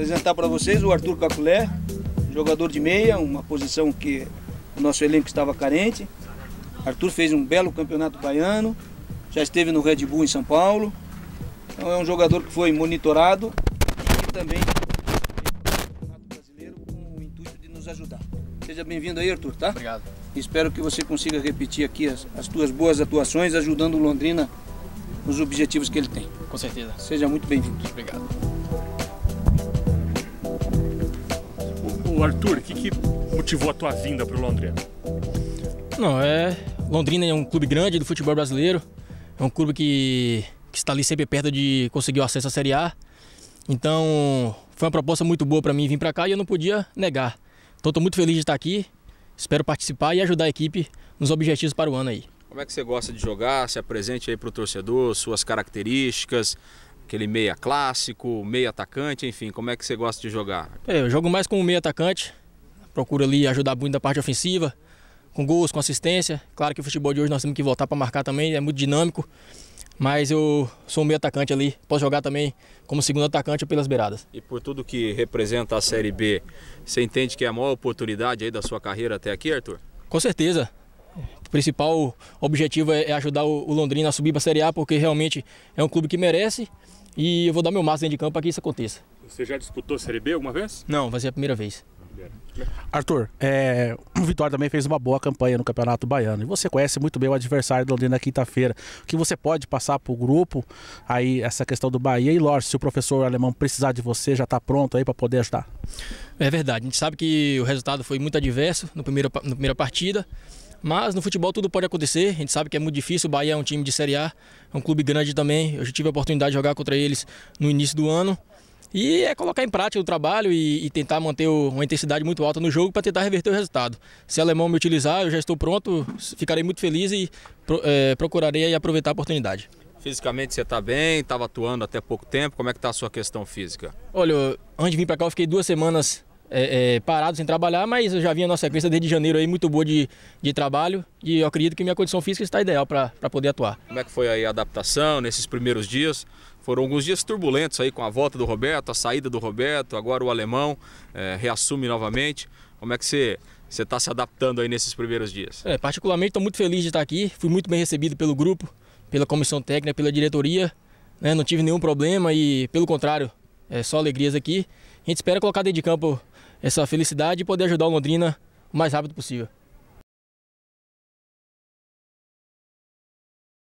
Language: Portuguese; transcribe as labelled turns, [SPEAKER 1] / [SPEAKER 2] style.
[SPEAKER 1] apresentar para vocês o Arthur Caculé, jogador de meia, uma posição que o nosso elenco estava carente. Arthur fez um belo campeonato baiano, já esteve no Red Bull em São Paulo. Então é um jogador que foi monitorado e também brasileiro com o intuito de nos ajudar. Seja bem-vindo aí, Arthur, tá? Obrigado. Espero que você consiga repetir aqui as, as tuas boas atuações, ajudando o Londrina nos objetivos que ele tem. Com certeza. Seja muito bem-vindo. Obrigado.
[SPEAKER 2] Arthur, o que, que motivou a tua vinda para o Londrina? Não, é. Londrina é um clube grande do futebol brasileiro. É um clube que, que está ali sempre perto de conseguir o acesso à Série A. Então, foi uma proposta muito boa para mim vir para cá e eu não podia negar. Então, estou muito feliz de estar aqui. Espero participar e ajudar a equipe nos objetivos para o ano aí.
[SPEAKER 3] Como é que você gosta de jogar? Se apresente aí para o torcedor, suas características, aquele meia clássico, meia atacante, enfim, como é que você gosta de jogar?
[SPEAKER 2] É, eu jogo mais como meia atacante, procuro ali ajudar muito da parte ofensiva, com gols, com assistência. Claro que o futebol de hoje nós temos que voltar para marcar também, é muito dinâmico. Mas eu sou um meio atacante ali, posso jogar também como segundo atacante pelas beiradas.
[SPEAKER 3] E por tudo que representa a Série B, você entende que é a maior oportunidade aí da sua carreira até aqui, Arthur?
[SPEAKER 2] Com certeza o principal objetivo é, é ajudar o Londrina a subir para a Série A, porque realmente é um clube que merece e eu vou dar meu máximo dentro de campo para que isso aconteça.
[SPEAKER 3] Você já disputou a Série B alguma vez?
[SPEAKER 2] Não, vai ser a primeira vez. Arthur, é, o Vitória também fez uma boa campanha no Campeonato Baiano. E você conhece muito bem o adversário do Londrina quinta-feira. O que você pode passar para o grupo aí essa questão do Bahia? E Lorde, se o professor alemão precisar de você, já está pronto aí para poder ajudar? É verdade. A gente sabe que o resultado foi muito adverso no primeiro na primeira partida. Mas no futebol tudo pode acontecer, a gente sabe que é muito difícil. O Bahia é um time de Série A, é um clube grande também. Eu já tive a oportunidade de jogar contra eles no início do ano. E é colocar em prática o trabalho e, e tentar manter o, uma intensidade muito alta no jogo para tentar reverter o resultado. Se o alemão me utilizar, eu já estou pronto, ficarei muito feliz e pro, é, procurarei aproveitar a oportunidade.
[SPEAKER 3] Fisicamente você está bem, estava atuando até pouco tempo, como é que está a sua questão física?
[SPEAKER 2] Olha, antes de vir para cá eu fiquei duas semanas é, é, parado sem trabalhar, mas eu já a nossa sequência desde janeiro aí muito boa de, de trabalho e eu acredito que minha condição física está ideal para poder atuar.
[SPEAKER 3] Como é que foi aí a adaptação nesses primeiros dias? Foram alguns dias turbulentos aí com a volta do Roberto, a saída do Roberto, agora o alemão é, reassume novamente. Como é que você você está se adaptando aí nesses primeiros dias?
[SPEAKER 2] É, particularmente estou muito feliz de estar aqui. Fui muito bem recebido pelo grupo, pela comissão técnica, pela diretoria. Né? Não tive nenhum problema e, pelo contrário, é só alegrias aqui. A gente espera colocar dentro de campo essa é felicidade
[SPEAKER 1] e poder ajudar o Londrina o mais rápido possível.